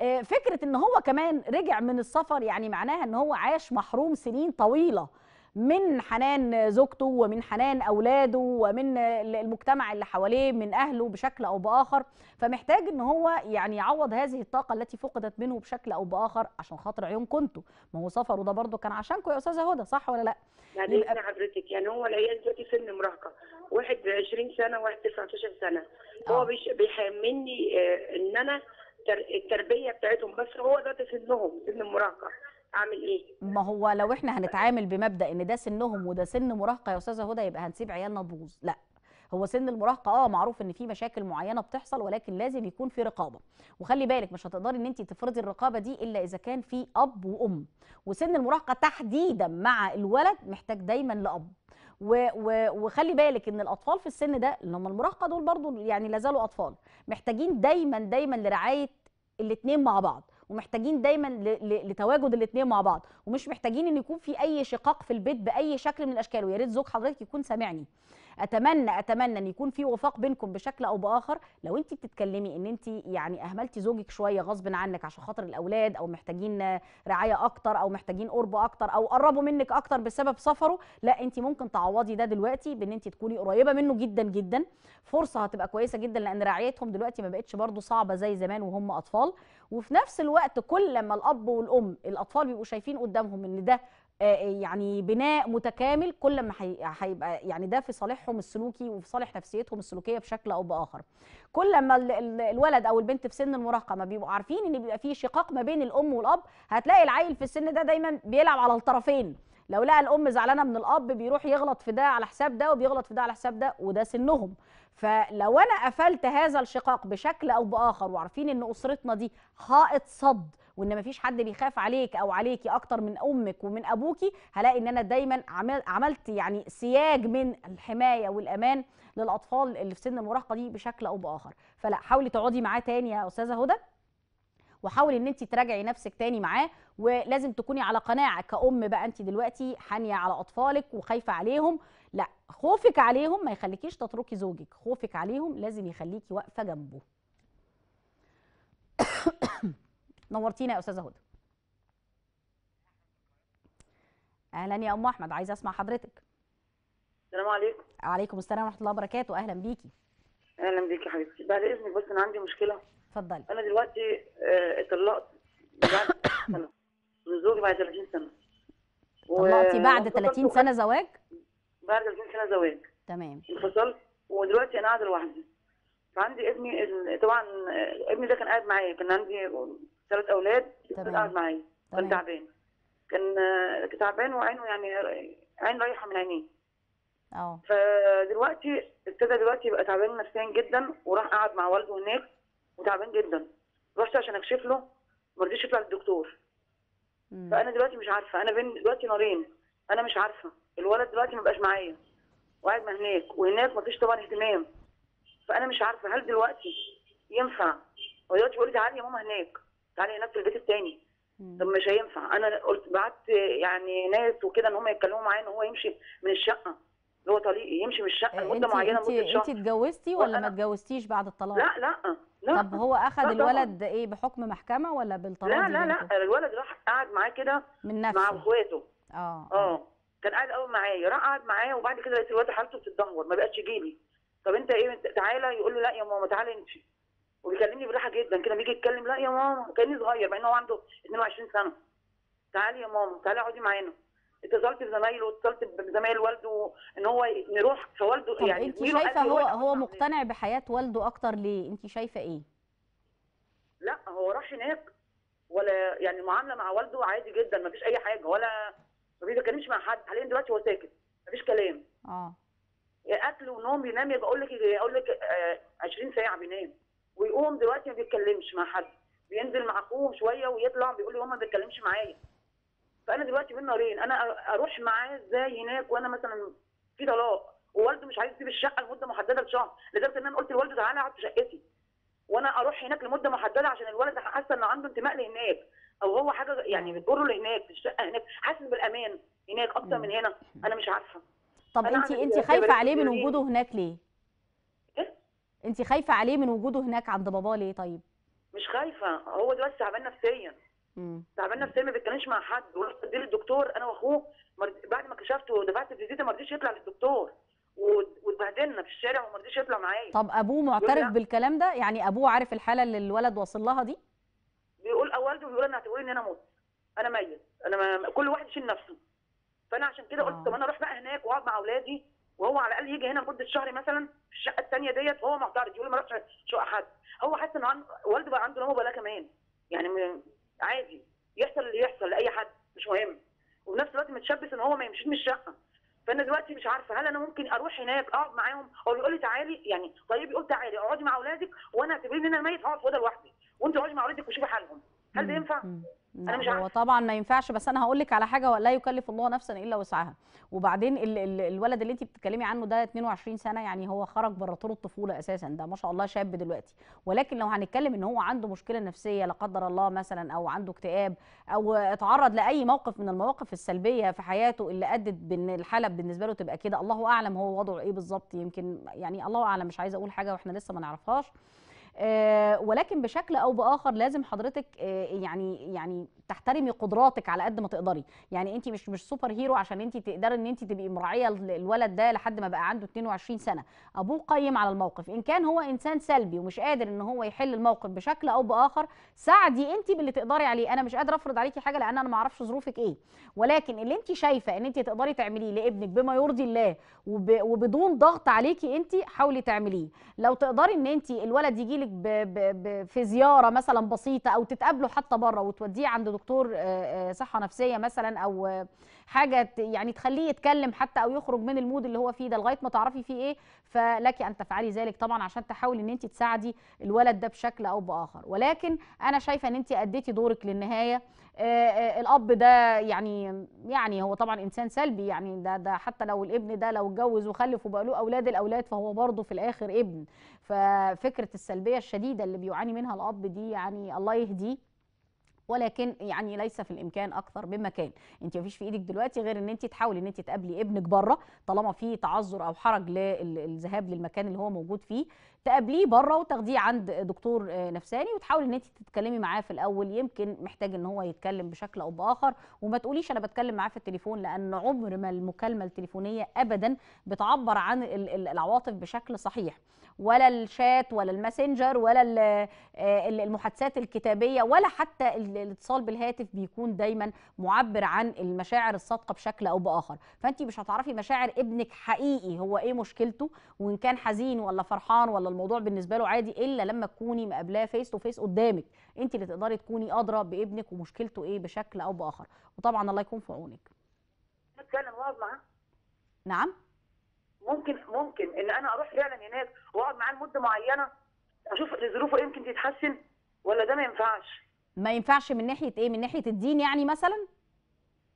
آه، فكره ان هو كمان رجع من السفر يعني معناها ان هو عاش محروم سنين طويله من حنان زوجته ومن حنان اولاده ومن المجتمع اللي حواليه من اهله بشكل او باخر فمحتاج ان هو يعني يعوض هذه الطاقه التي فقدت منه بشكل او باخر عشان خاطر عيون كنتوا ما هو سفره ده برده كان عشانكم يا استاذه هدى صح ولا لا يعني يبقى... حضرتك يعني هو العيال دلوقتي سن مراهقه واحد 20 سنه وواحد 19 سنه هو آه. بيحاملني آه، ان انا التربيه بتاعتهم بس هو ده, سنهم سن المراهقه اعمل ايه ما هو لو احنا هنتعامل بمبدا ان ده سنهم وده سن مراهقه يا استاذه هدى يبقى هنسيب عيالنا تبوظ لا هو سن المراهقه اه معروف ان في مشاكل معينه بتحصل ولكن لازم يكون في رقابه وخلي بالك مش هتقدري ان انت تفرضي الرقابه دي الا اذا كان في اب وام وسن المراهقه تحديدا مع الولد محتاج دايما لاب و و وخلي بالك ان الاطفال في السن ده اللي هم المراهقه دول برضو يعني لازالوا اطفال محتاجين دايما دايما لرعايه الاتنين مع بعض ومحتاجين دايما لتواجد الاثنين مع بعض ومش محتاجين ان يكون في اي شقاق في البيت باي شكل من الاشكال ويا ريت زوج حضرتك يكون سامعني اتمنى اتمنى ان يكون في وفاق بينكم بشكل او باخر لو انت بتتكلمي ان انت يعني اهملتي زوجك شويه غصب عنك عشان خاطر الاولاد او محتاجين رعايه اكتر او محتاجين قرب اكتر او قربوا منك اكتر بسبب سفره لا انت ممكن تعوضي ده دلوقتي بان انت تكوني قريبه منه جدا جدا فرصه هتبقى كويسه جدا لان رعايتهم دلوقتي ما بقتش برده صعبه زي زمان وهم اطفال وفي نفس الوقت كل لما الاب والام الاطفال بيبقوا شايفين قدامهم ان ده آه، آه، يعني بناء متكامل كل ما هيبقى يعني ده في صالحهم السلوكي وفي صالح نفسيتهم السلوكيه بشكل او باخر كل ما الولد او البنت في سن المراهقه ما بيبقوا عارفين ان بيبقى في شقاق ما بين الام والاب هتلاقي العيل في السن ده دايما بيلعب على الطرفين لو لقى الام زعلانه من الاب بيروح يغلط في ده على حساب ده وبيغلط في ده على حساب ده وده سنهم فلو انا قفلت هذا الشقاق بشكل او باخر وعارفين ان اسرتنا دي حائط صد وان مفيش حد بيخاف عليك او عليكي اكتر من امك ومن ابوكي هلاقي ان انا دايما عملت يعني سياج من الحمايه والامان للاطفال اللي في سن المراهقه دي بشكل او باخر فلا حاولي تقعدي معاه تاني يا استاذه هدى وحاولي ان انت تراجعي نفسك تاني معاه ولازم تكوني على قناعه كأم بقى انت دلوقتي حانيه على اطفالك وخايفه عليهم لا خوفك عليهم ما يخليكيش تتركي زوجك خوفك عليهم لازم يخليكي واقفه جنبه نورتينا يا استاذه هدى اهلا يا ام احمد عايزه اسمع حضرتك السلام عليكم وعليكم السلام ورحمه الله وبركاته اهلا بيكي اهلا بيكي يا حبيبتي بعد اذنك بس انا عندي مشكله اتفضلي انا دلوقتي آه، اتطلقت بعد سنه من زوجي بعد 30 سنه طلقتي بعد 30 سنه زواج؟ بعد 30 سنه زواج تمام انفصلت ودلوقتي انا قاعده لوحدي فعندي ابني طبعا آه، ابني ده كان قاعد معايا كان عندي ثلاث اولاد كان قاعد معايا كان تعبان كان آه، تعبان وعينه يعني عين رايحه من عينيه اه فدلوقتي ابتدى دلوقتي يبقى تعبان نفسيا جدا وراح قعد مع والده هناك وتعبان جدا رحت عشان اكشف له ما رضيش يطلع للدكتور فانا دلوقتي مش عارفه انا بين دلوقتي نارين انا مش عارفه الولد دلوقتي ما بقاش معايا وقاعد ما هناك وهناك ما فيش طبعا اهتمام فانا مش عارفه هل دلوقتي ينفع هو دلوقتي بيقول لي تعالي يا ماما هناك تعالي هناك في البيت الثاني طب مش هينفع انا قلت بعت يعني ناس وكده ان هم يتكلموا معايا ان هو يمشي من الشقه اللي هو طليقي يمشي من الشقه إيه، لمده معينه لمده شهر انت اتجوزتي ولا ما اتجوزتيش بعد الطلاق؟ لا لا لا طب هو اخذ الولد ايه بحكم محكمه ولا بالطلاق لا لا لا الولد راح قعد معاه كده من نفسه مع اخواته اه اه كان قاعد قوي معايا راح قعد معايا وبعد كده لقيت الولد حالته بتتدهور ما بقتش يجي لي طب انت ايه تعالى يقول له لا يا ماما تعالى امشي وبيكلمني براحه جدا كده بيجي يتكلم لا يا ماما كاني صغير مع ان هو عنده 22 سنه تعالي يا ماما تعالي اقعدي معانا اتصلت بزمايله اتصلت بزمايل والده ان هو نروح في والده طب يعني انت شايفه هو هو مقتنع بحياه والده اكتر ليه انت شايفه ايه لا هو راح هناك ولا يعني المعامله مع والده عادي جدا ما فيش اي حاجه ولا ما بيتكلمش مع حد حاليا دلوقتي هو ساكت ما فيش كلام اه اكل ونوم يبقى بقول لك اقول لك 20 إيه، آه، ساعه بينام ويقوم دلوقتي ما بيتكلمش مع حد بينزل مع اخوه شويه ويطلع بيقول لي هو ما بيتكلمش معايا فانا دلوقتي بين نارين انا اروح معاه ازاي هناك وانا مثلا في طلاق ووالده مش عايز يسيب الشقه لمده محدده لشهر لدرجه ان انا قلت لوالده تعالى اقعد في شقتي وانا اروح هناك لمده محدده عشان الولد حاسه ان عنده انتماء لهناك او هو حاجه يعني بتجره لهناك في الشقه هناك حاسس بالامان هناك اكتر من هنا انا مش عارفه طب انت انت خايفه عليه من وجوده هناك ليه؟ ايه؟ انت خايفه عليه من وجوده هناك عند باباه ليه طيب؟ مش خايفه هو دلوقتي تعبان نفسيا تعبان نفسيا ما بيتكلمش مع حد ورحت اديه للدكتور انا واخوه بعد ما كشفته ودفعت الفيزيتا ما رضيش يطلع للدكتور واتبهدلنا في الشارع وما رضيش يطلع معايا طب ابوه معترف بالكلام ده يعني ابوه عارف الحاله اللي الولد واصل لها دي بيقول والده بيقول انا هتقولي ان انا مت انا ميت انا ما... كل واحد يشيل نفسه فانا عشان كده قلت آه. طب انا اروح بقى هناك واقعد مع اولادي وهو على الاقل يجي هنا لمده شهر مثلا في الشقه الثانيه ديت وهو معترض يقول ما اروحش شقه حد هو حاسس ان عن... والده بقى عنده لا كمان يعني عادي يحصل اللي يحصل لاي حد مش مهم وفي نفس الوقت متشبث ان هو ما يمشيش من الشقه فانا دلوقتي مش عارفه هل انا ممكن اروح هناك اقعد معاهم هو بيقول لي تعالي يعني طيب يقول تعالي اقعدي مع اولادك وانا اعتبريني ان انا ميت هقعد في اوضه لوحدي وانت اقعدي مع اولادك وشوفي حالهم هل ده ينفع؟ انا مش هو طبعا ما ينفعش بس انا هقول لك على حاجه ولا يكلف الله نفسا الا وسعها وبعدين ال ال الولد اللي انت بتتكلمي عنه ده 22 سنه يعني هو خرج بره طور الطفوله اساسا ده ما شاء الله شاب دلوقتي ولكن لو هنتكلم ان هو عنده مشكله نفسيه لا قدر الله مثلا او عنده اكتئاب او اتعرض لاي موقف من المواقف السلبيه في حياته اللي ادت بان الحاله بالنسبه له تبقى كده الله اعلم هو وضعه ايه بالظبط يمكن يعني الله اعلم مش عايزه اقول حاجه واحنا لسه ما نعرفهاش آه، ولكن بشكل او باخر لازم حضرتك آه، يعني يعني تحترمي قدراتك على قد ما تقدري يعني انت مش مش سوبر هيرو عشان انت تقدري ان انت تبقي مراعيه الولد ده لحد ما بقى عنده 22 سنه ابوه قيم على الموقف ان كان هو انسان سلبي ومش قادر ان هو يحل الموقف بشكل او باخر ساعدي انت باللي تقدري عليه انا مش قادره افرض عليكي حاجه لان انا ما اعرفش ظروفك ايه ولكن اللي انت شايفه ان انت تقدري تعمليه لابنك بما يرضي الله وب... وبدون ضغط عليكي انت حاولي تعمليه لو تقدري ان انت الولد يجي لك ب... ب... ب... في زياره مثلا بسيطه او تتقابله حتى بره وتوديه عند دكتور آه، آه، صحه نفسيه مثلا او حاجه يعني تخليه يتكلم حتى او يخرج من المود اللي هو فيه ده لغايه ما تعرفي فيه ايه فلك ان تفعلي ذلك طبعا عشان تحاولي ان انت تساعدي الولد ده بشكل او باخر ولكن انا شايفه ان انت اديتي دورك للنهايه آه، الاب ده يعني يعني هو طبعا انسان سلبي يعني ده ده حتى لو الابن ده لو اتجوز وخلف وبقى له اولاد الاولاد فهو برضه في الاخر ابن ففكره السلبيه الشديده اللي بيعاني منها الاب دي يعني الله يهديه ولكن يعني ليس في الامكان اكثر مما كان انت مفيش في ايدك دلوقتي غير ان انت تحاولي ان انت تقابلي ابنك بره طالما في تعذر او حرج للذهاب للمكان اللي هو موجود فيه تقابليه بره وتاخديه عند دكتور آه، نفساني وتحاولي ان انت تتكلمي معاه في الاول يمكن محتاج ان هو يتكلم بشكل او باخر وما تقوليش انا بتكلم معاه في التليفون لان عمر ما المكالمه التليفونيه ابدا بتعبر عن العواطف بشكل صحيح ولا الشات ولا الماسنجر ولا آه، المحادثات الكتابيه ولا حتى الاتصال بالهاتف بيكون دايما معبر عن المشاعر الصادقه بشكل او باخر فانت مش هتعرفي مشاعر ابنك حقيقي هو ايه مشكلته وان كان حزين ولا فرحان ولا ولا الموضوع بالنسبه له عادي الا لما تكوني مقابلاه فيس تو فيس قدامك انت اللي تقدري تكوني ادرى بابنك ومشكلته ايه بشكل او باخر وطبعا الله يكون في عونك اتكلم واقعد معاه نعم ممكن ممكن ان انا اروح فعلا هناك واقعد معاه لمده معينه اشوف ظروفه إيه يمكن تتحسن ولا ده ما ينفعش ما ينفعش من ناحيه ايه من ناحيه الدين يعني مثلا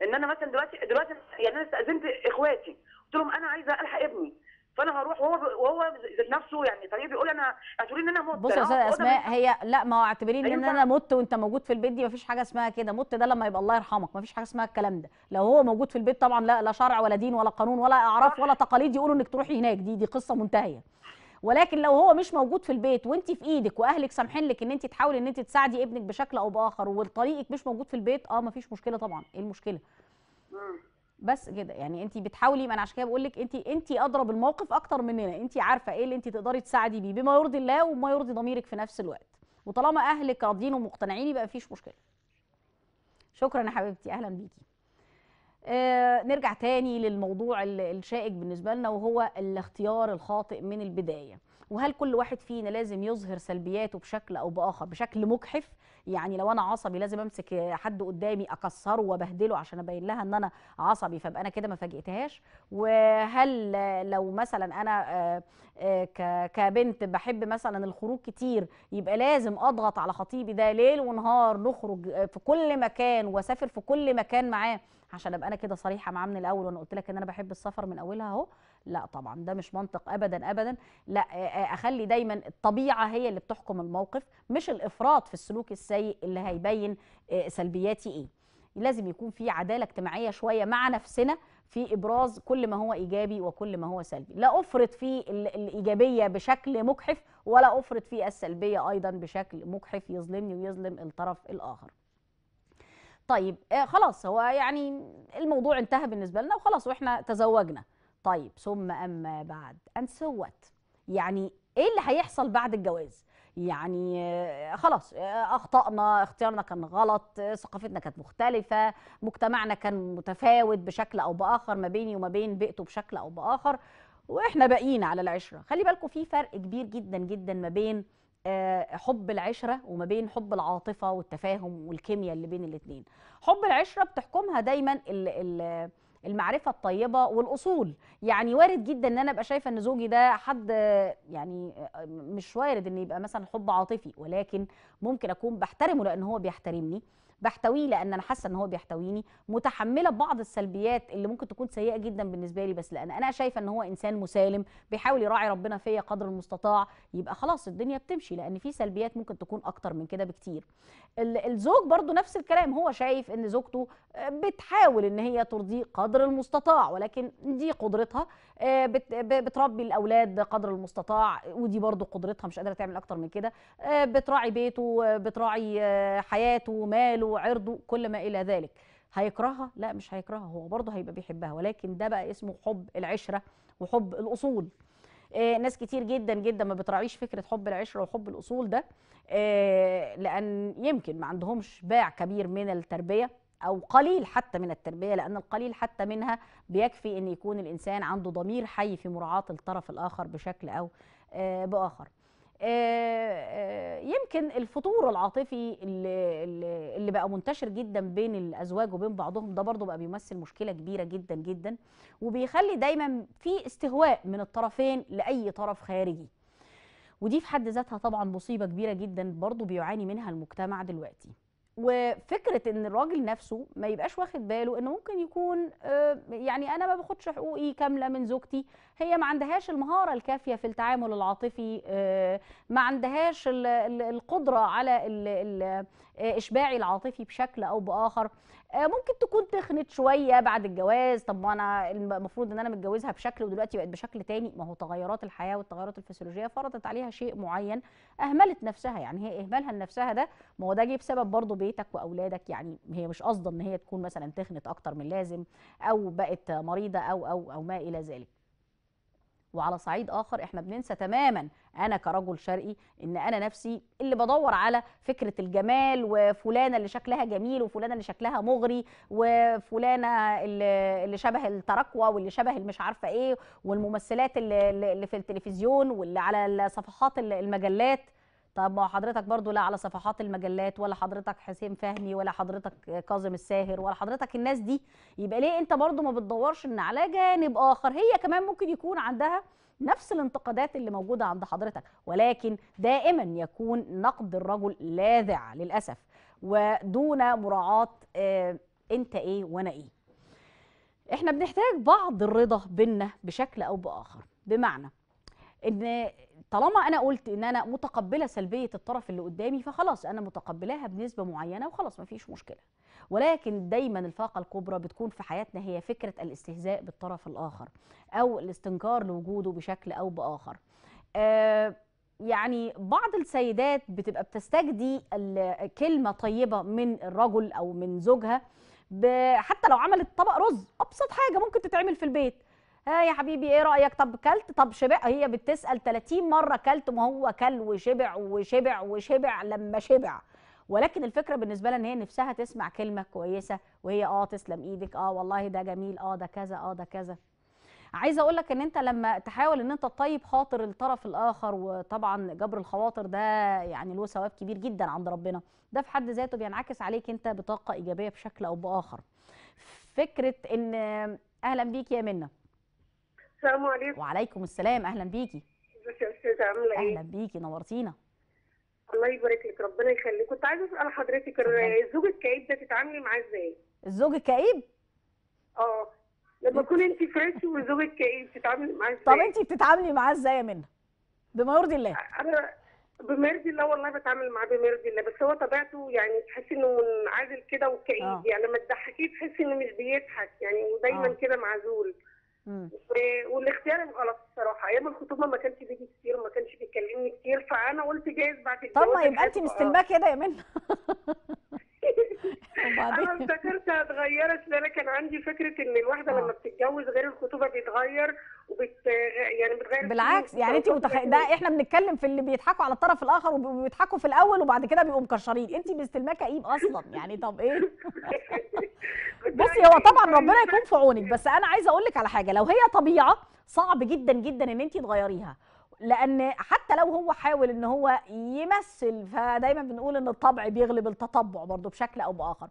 ان انا مثلا دلوقتي دلوقتي يعني انا استاذنت اخواتي قلت لهم انا عايزه الحق ابني فانا هروح وهو وهو نفسه يعني طريقه بيقول انا اعتبريني ان انا مت بص يا استاذه اسماء هي لا ما هو اعتبريني ان انا مت وانت موجود في البيت دي ما فيش حاجه اسمها كده مت ده لما يبقى الله يرحمك ما فيش حاجه اسمها الكلام ده لو هو موجود في البيت طبعا لا لا شرع ولا دين ولا قانون ولا اعراف ولا تقاليد يقولوا انك تروحي هناك دي دي قصه منتهيه ولكن لو هو مش موجود في البيت وانت في ايدك واهلك سامحين لك ان انت تحاولي ان انت تساعدي ابنك بشكل او باخر وطريقك مش موجود في البيت اه مفيش مشكله طبعا ايه المشكله بس كده يعني انت بتحاولي ما انا عشان كده بقول لك انت انت ادرى بالموقف اكتر مننا انت عارفه ايه اللي انت تقدري تساعدي بيه بما يرضي الله وما يرضي ضميرك في نفس الوقت وطالما اهلك راضيين ومقتنعين يبقى مفيش مشكله شكرا يا حبيبتي اهلا بيكي آه نرجع تاني للموضوع الشائك بالنسبه لنا وهو الاختيار الخاطئ من البدايه وهل كل واحد فينا لازم يظهر سلبياته بشكل او باخر بشكل مجحف يعني لو انا عصبي لازم امسك حد قدامي اكسره وبهدله عشان ابين لها ان انا عصبي فابقى انا كده ما فاجئتهاش وهل لو مثلا انا آه، آه، كبنت بحب مثلا الخروج كتير يبقى لازم اضغط على خطيبي ده ليل ونهار نخرج آه، في كل مكان واسافر في كل مكان معاه عشان ابقى انا كده صريحه معاه من الاول وانا قلت لك ان انا بحب السفر من اولها اهو لا طبعا ده مش منطق ابدا ابدا لا اخلي دايما الطبيعه هي اللي بتحكم الموقف مش الافراط في السلوك السيء اللي هيبين سلبياتي ايه لازم يكون في عداله اجتماعيه شويه مع نفسنا في ابراز كل ما هو ايجابي وكل ما هو سلبي لا افرط في الايجابيه بشكل مجحف ولا افرط في السلبيه ايضا بشكل مجحف يظلمني ويظلم الطرف الاخر طيب خلاص هو يعني الموضوع انتهى بالنسبه لنا وخلاص واحنا تزوجنا طيب ثم أما بعد أن سوت يعني إيه اللي هيحصل بعد الجواز يعني آه، خلاص آه، اخطأنا اختيارنا كان غلط آه، ثقافتنا كانت مختلفة مجتمعنا كان متفاوت بشكل أو بآخر ما بيني وما بين بيئته بشكل أو بآخر واحنا باقيين على العشرة خلي بالكم في فرق كبير جدا جدا ما بين حب العشرة وما بين حب العاطفة والتفاهم والكيمياء اللي بين الاثنين حب العشرة بتحكمها دايما ال ال المعرفه الطيبه والاصول يعني وارد جدا ان انا ابقى شايفه ان زوجي ده حد يعني مش وارد ان يبقى مثلا حب عاطفي ولكن ممكن اكون بحترمه لان هو بيحترمني بحتويه لان انا حاسه ان هو بيحتويني متحمله بعض السلبيات اللي ممكن تكون سيئه جدا بالنسبه لي بس لان انا شايفه ان هو انسان مسالم بيحاول يراعي ربنا فيا قدر المستطاع يبقى خلاص الدنيا بتمشي لان في سلبيات ممكن تكون اكتر من كده بكتير الزوج برضو نفس الكلام هو شايف ان زوجته بتحاول ان هي ترضيه قدر المستطاع ولكن دي قدرتها آه، بتربي الاولاد قدر المستطاع ودي برضو قدرتها مش قادره تعمل اكتر من كده آه، بتراعي بيته آه، بتراعي حياته ماله وعرضه كل ما الى ذلك هيكرهها لا مش هيكرهها هو برضه هيبقى بيحبها ولكن ده بقى اسمه حب العشره وحب الاصول آه ناس كتير جدا جدا ما بتراعيش فكره حب العشره وحب الاصول ده آه لان يمكن ما عندهمش باع كبير من التربيه او قليل حتى من التربيه لان القليل حتى منها بيكفي ان يكون الانسان عنده ضمير حي في مراعاه الطرف الاخر بشكل او آه باخر آه، آه، يمكن الفطور العاطفي اللي, اللي بقى منتشر جدا بين الازواج وبين بعضهم ده برضه بقى بيمثل مشكله كبيره جدا جدا وبيخلي دايما في استهواء من الطرفين لاي طرف خارجي ودي في حد ذاتها طبعا مصيبه كبيره جدا برضه بيعاني منها المجتمع دلوقتي وفكره ان الراجل نفسه ما يبقاش واخد باله انه ممكن يكون آه، يعني انا ما باخدش حقوقي كامله من زوجتي هي ما عندهاش المهارة الكافية في التعامل العاطفي آه، ما عندهاش القدرة على الإشباع آه، العاطفي بشكل أو بآخر آه، ممكن تكون تخنت شويه بعد الجواز طب ما انا المفروض ان انا متجوزها بشكل ودلوقتي بقت بشكل تاني ما هو تغيرات الحياه والتغيرات الفسيولوجيه فرضت عليها شيء معين اهملت نفسها يعني هي اهمالها لنفسها ده ما هو ده جه بسبب برضه بيتك واولادك يعني هي مش قصدة ان هي تكون مثلا تخنت اكتر من اللازم او بقت مريضه او او او ما الى ذلك وعلى صعيد اخر احنا بننسى تماما انا كرجل شرقي ان انا نفسي اللي بدور على فكره الجمال وفلانه اللي شكلها جميل وفلانه اللي شكلها مغري وفلانه اللي, شبه التركوة واللي شبه المش عارفه ايه والممثلات اللي في التلفزيون واللي على صفحات المجلات طب ما حضرتك برضو لا على صفحات المجلات ولا حضرتك حسين فهمي ولا حضرتك كاظم الساهر ولا حضرتك الناس دي يبقى ليه انت برضو ما بتدورش ان على جانب اخر هي كمان ممكن يكون عندها نفس الانتقادات اللي موجودة عند حضرتك ولكن دائما يكون نقد الرجل لاذع للأسف ودون مراعاة اه انت ايه وانا ايه احنا بنحتاج بعض الرضا بينا بشكل او باخر بمعنى ان طالما انا قلت ان انا متقبله سلبيه الطرف اللي قدامي فخلاص انا متقبلاها بنسبه معينه وخلاص مفيش مشكله ولكن دايما الفاقه الكبرى بتكون في حياتنا هي فكره الاستهزاء بالطرف الاخر او الاستنكار لوجوده بشكل او باخر آه يعني بعض السيدات بتبقى بتستجدي كلمه طيبه من الرجل او من زوجها حتى لو عملت طبق رز ابسط حاجه ممكن تتعمل في البيت ها يا حبيبي ايه رايك طب كلت طب شبع هي بتسال 30 مره كلت ما هو كل وشبع وشبع وشبع لما شبع ولكن الفكره بالنسبه لها ان هي نفسها تسمع كلمه كويسه وهي اه تسلم ايدك اه والله ده جميل اه ده كذا اه ده كذا عايزه اقول لك ان انت لما تحاول ان انت تطيب خاطر الطرف الاخر وطبعا جبر الخواطر ده يعني له ثواب كبير جدا عند ربنا ده في حد ذاته بينعكس عليك انت بطاقه ايجابيه بشكل او باخر فكره ان اهلا بيك يا منى السلام عليكم وعليكم السلام اهلا بيكي ازيك يا استاذه عامله ايه اهلا بيكي نورتينا الله يبارك لك ربنا يخليك كنت عايزه اسال حضرتك الزوج الكئيب ده تتعاملي معاه ازاي الزوج الكئيب اه لما تكون انت فريش والزوج الكئيب بتتعاملي معاه ازاي طب انت بتتعاملي معاه ازاي يا منى بما يرضي الله انا بما يرضي الله والله بتعامل معاه بما يرضي الله بس هو طبيعته يعني تحسي انه منعزل كده وكئيب آه. يعني لما تضحكيه تحسي انه مش بيضحك يعني ودايما آه. كده معزول والاختيار الغلط الصراحه ايام الخطوبه ما كانش بيجي كتير وما كانش بيكلمني كتير فانا قلت جايز بعد الجواز طب ما يبقى انت مستلماه كده يا منى انا افتكرتها اتغيرت لان كان عندي فكره ان الواحده آه. لما بتتجوز غير الخطوبه بيتغير وبت يعني بتغير بالعكس يعني انت متخ... ده احنا بنتكلم في اللي بيضحكوا على الطرف الاخر وبيضحكوا في الاول وبعد كده بيبقوا مكشرين انت مستلماه ايه اصلا يعني طب ايه بصي يعني هو طبعا ربنا يكون في عونك بس انا عايزه اقول لك على حاجه لو هي طبيعه صعب جدا جدا ان انت تغيريها لان حتى لو هو حاول ان هو يمثل فدايما بنقول ان الطبع بيغلب التطبع برضه بشكل او باخر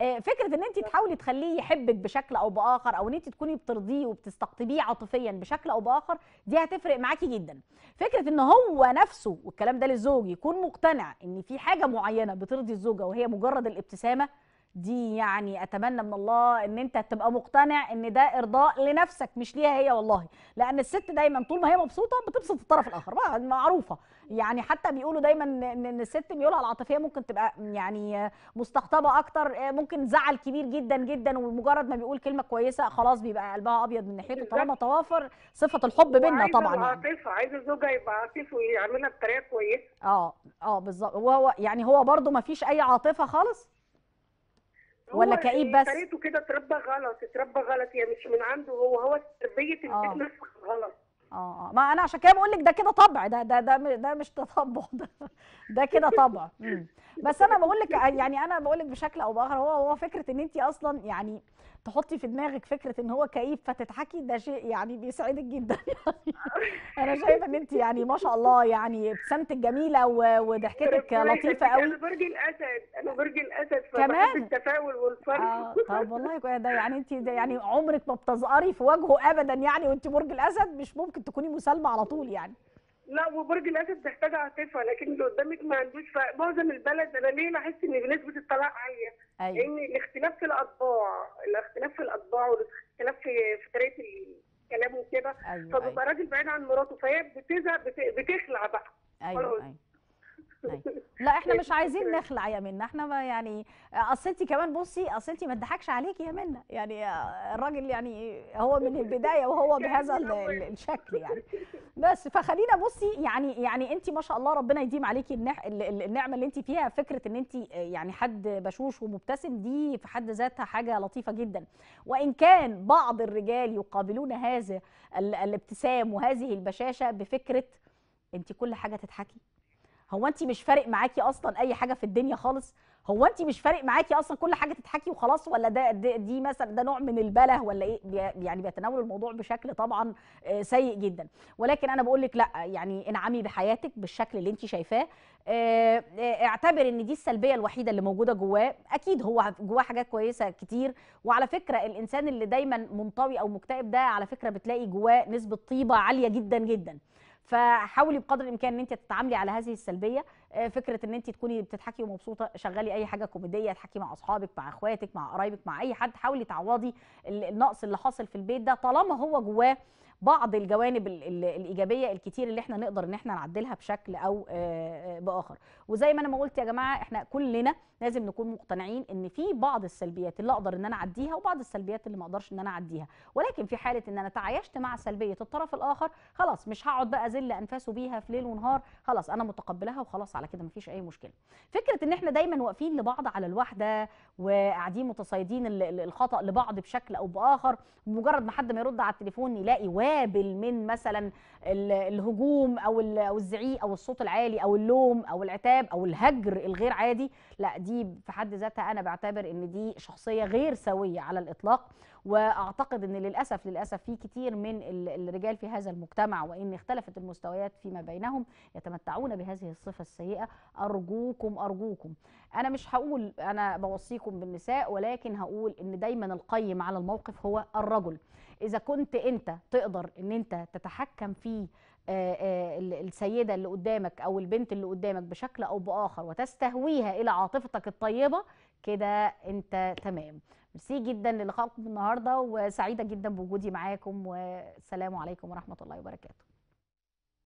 آه، فكره ان انت تحاولي تخليه يحبك بشكل او باخر او ان انت تكوني بترضيه وبتستقطبيه عاطفيا بشكل او باخر دي هتفرق معاكي جدا فكره ان هو نفسه والكلام ده للزوج يكون مقتنع ان في حاجه معينه بترضي الزوجه وهي مجرد الابتسامه دي يعني اتمنى من الله ان انت تبقى مقتنع ان ده ارضاء لنفسك مش ليها هي والله لان الست دايما طول ما هي مبسوطه بتبسط الطرف الاخر معروفه يعني حتى بيقولوا دايما ان الست ميولها العاطفيه ممكن تبقى يعني مستقطبه اكتر ممكن زعل كبير جدا جدا ومجرد ما بيقول كلمه كويسه خلاص بيبقى قلبها ابيض من ناحيته طالما توافر صفه الحب بينا طبعا عايزه يعني. عاطفه عايزه زوجها يبقى عاطف ويعملها بطريقه كويسه اه اه بالظبط وهو يعني هو برده ما فيش اي عاطفه خالص ولا كئيب يعني بس طريقته كده اتربى غلط اتربى غلط يعني مش من عنده هو هو تربيه آه. البيت نفسه غلط آه،, اه ما انا عشان كده بقول لك ده كده طبع ده ده ده ده مش تطبع ده ده كده طبع بس انا بقول لك يعني انا بقول لك بشكل او باخر هو هو فكره ان انت اصلا يعني تحطي في دماغك فكره ان هو كئيب فتضحكي ده شيء يعني بيسعدك جدا يعني انا شايفه ان انت يعني ما شاء الله يعني ابتسامتك جميله وضحكتك لطيفه قوي انا برج الاسد انا برج الاسد كمان التفاؤل والفرح آه طب والله ده يعني انت ده يعني عمرك ما بتزقري في وجهه ابدا يعني وانت برج الاسد مش ممكن تكوني مسالمه على طول يعني لا وبرج الاسد تحتاج عاطفه لكن اللي قدامك ما عندوش فمعظم البلد انا ليه بحس ان نسبه الطلاق عاليه؟ أيوة. لان الاختلاف في الاطباع الاختلاف في الاطباع والاختلاف في في طريقه الكلام وكده أيوة فبيبقى أيوة. راجل بعيد عن مراته فهي بتزهق بتخلع بقى أيوة, أيوة. طيب. لا احنا مش عايزين نخلع يا منى احنا ما يعني اصل انت كمان بصي اصل انت ما تضحكش عليكي يا منى يعني الراجل يعني هو من البدايه وهو بهذا يعني الشكل يعني بس فخلينا بصي يعني يعني انت ما شاء الله ربنا يديم عليكي النعمه اللي انت فيها فكره ان انت يعني حد بشوش ومبتسم دي في حد ذاتها حاجه لطيفه جدا وان كان بعض الرجال يقابلون هذا الابتسام وهذه البشاشه بفكره انت كل حاجه تضحكي هو انت مش فارق معاكي اصلا اي حاجه في الدنيا خالص هو انت مش فارق معاكي اصلا كل حاجه تتحكي وخلاص ولا ده دي مثلا ده نوع من البله ولا ايه يعني بيتناول الموضوع بشكل طبعا آه، سيء جدا ولكن انا بقول لك لا يعني انعمي بحياتك بالشكل اللي انت شايفاه آه، آه، اعتبر ان دي السلبيه الوحيده اللي موجوده جواه اكيد هو جواه حاجات كويسه كتير وعلى فكره الانسان اللي دايما منطوي او مكتئب ده على فكره بتلاقي جواه نسبه طيبه عاليه جدا جدا فحاولي بقدر الامكان ان انت تتعاملي على هذه السلبيه آه، فكره ان انت تكوني بتضحكي ومبسوطه شغلي اي حاجه كوميديه اضحكي مع اصحابك مع اخواتك مع قرايبك مع اي حد حاولي تعوضي النقص اللي حاصل في البيت ده طالما هو جواه بعض الجوانب الايجابيه الكتير اللي احنا نقدر ان احنا نعدلها بشكل او آه، آه، باخر وزي ما انا ما قلت يا جماعه احنا كلنا لازم نكون مقتنعين ان في بعض السلبيات اللي اقدر ان انا اعديها وبعض السلبيات اللي ما اقدرش ان انا اعديها ولكن في حاله ان انا تعايشت مع سلبيه الطرف الاخر خلاص مش هقعد بقى اذل انفاسه بيها في ليل ونهار خلاص انا متقبلها وخلاص على كده مفيش اي مشكله فكره ان احنا دايما واقفين لبعض على الوحده وقاعدين متصيدين الخطا لبعض بشكل او باخر مجرد ما حد ما يرد على التليفون يلاقي توابل من مثلا الهجوم او او الزعيق او الصوت العالي او اللوم او العتاب او الهجر الغير عادي لا دي في حد ذاتها انا بعتبر ان دي شخصيه غير سويه على الاطلاق واعتقد ان للاسف للاسف في كتير من الرجال في هذا المجتمع وان اختلفت المستويات فيما بينهم يتمتعون بهذه الصفه السيئه ارجوكم ارجوكم انا مش هقول انا بوصيكم بالنساء ولكن هقول ان دايما القيم على الموقف هو الرجل اذا كنت انت تقدر ان انت تتحكم في آه، آه، السيده اللي قدامك او البنت اللي قدامك بشكل او باخر وتستهويها الى عاطفتك الطيبه كده انت تمام ميرسي جدا للقاءكم النهارده وسعيده جدا بوجودي معاكم والسلام عليكم ورحمه الله وبركاته